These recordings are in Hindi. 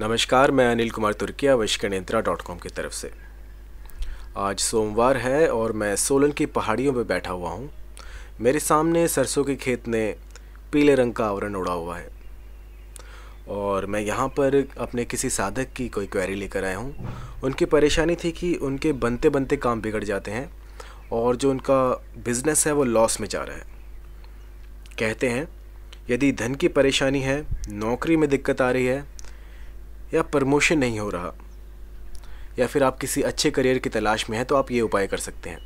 नमस्कार मैं अनिल कुमार तुर्किया वैश्कनेत्रा डॉट कॉम की तरफ से आज सोमवार है और मैं सोलन की पहाड़ियों पर बैठा हुआ हूँ मेरे सामने सरसों के खेत ने पीले रंग का आवरण उड़ा हुआ है और मैं यहाँ पर अपने किसी साधक की कोई क्वेरी लेकर आया हूँ उनकी परेशानी थी कि उनके बनते बनते काम बिगड़ जाते हैं और जो उनका बिज़नेस है वो लॉस में जा रहा है कहते हैं यदि धन की परेशानी है नौकरी में दिक्कत आ रही है या प्रमोशन नहीं हो रहा या फिर आप किसी अच्छे करियर की तलाश में हैं तो आप ये उपाय कर सकते हैं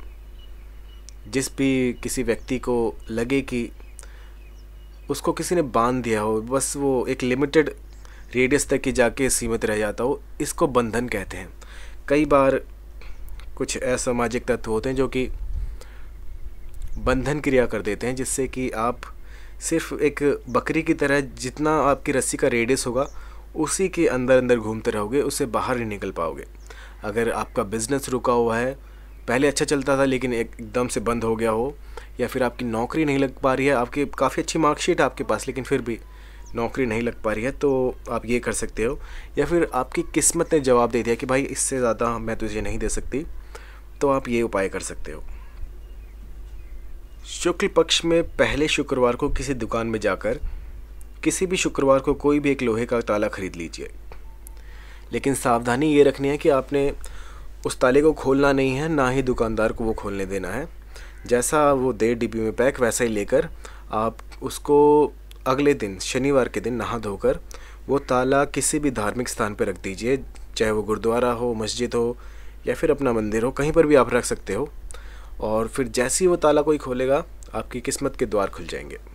जिस भी किसी व्यक्ति को लगे कि उसको किसी ने बांध दिया हो बस वो एक लिमिटेड रेडियस तक ही जाके सीमित रह जाता हो इसको बंधन कहते हैं कई बार कुछ असामाजिक तत्व होते हैं जो कि बंधन क्रिया कर देते हैं जिससे कि आप सिर्फ एक बकरी की तरह जितना आपकी रस्सी का रेडियस होगा उसी के अंदर अंदर घूमते रहोगे उससे बाहर नहीं निकल पाओगे अगर आपका बिज़नेस रुका हुआ है पहले अच्छा चलता था लेकिन एकदम से बंद हो गया हो या फिर आपकी नौकरी नहीं लग पा रही है आपकी काफ़ी अच्छी मार्कशीट है आपके पास लेकिन फिर भी नौकरी नहीं लग पा रही है तो आप ये कर सकते हो या फिर आपकी किस्मत ने जवाब दे दिया कि भाई इससे ज़्यादा मैं तुझे नहीं दे सकती तो आप ये उपाय कर सकते हो शुक्ल पक्ष में पहले शुक्रवार को किसी दुकान में जाकर किसी भी शुक्रवार को कोई भी एक लोहे का ताला खरीद लीजिए लेकिन सावधानी ये रखनी है कि आपने उस ताले को खोलना नहीं है ना ही दुकानदार को वो खोलने देना है जैसा वो दे डिब्बी में पैक वैसा ही लेकर आप उसको अगले दिन शनिवार के दिन नहा धोकर वो ताला किसी भी धार्मिक स्थान पर रख दीजिए चाहे वो गुरुद्वारा हो मस्जिद हो या फिर अपना मंदिर हो कहीं पर भी आप रख सकते हो और फिर जैसे ही वो ताला कोई खोलेगा आपकी किस्मत के द्वार खुल जाएंगे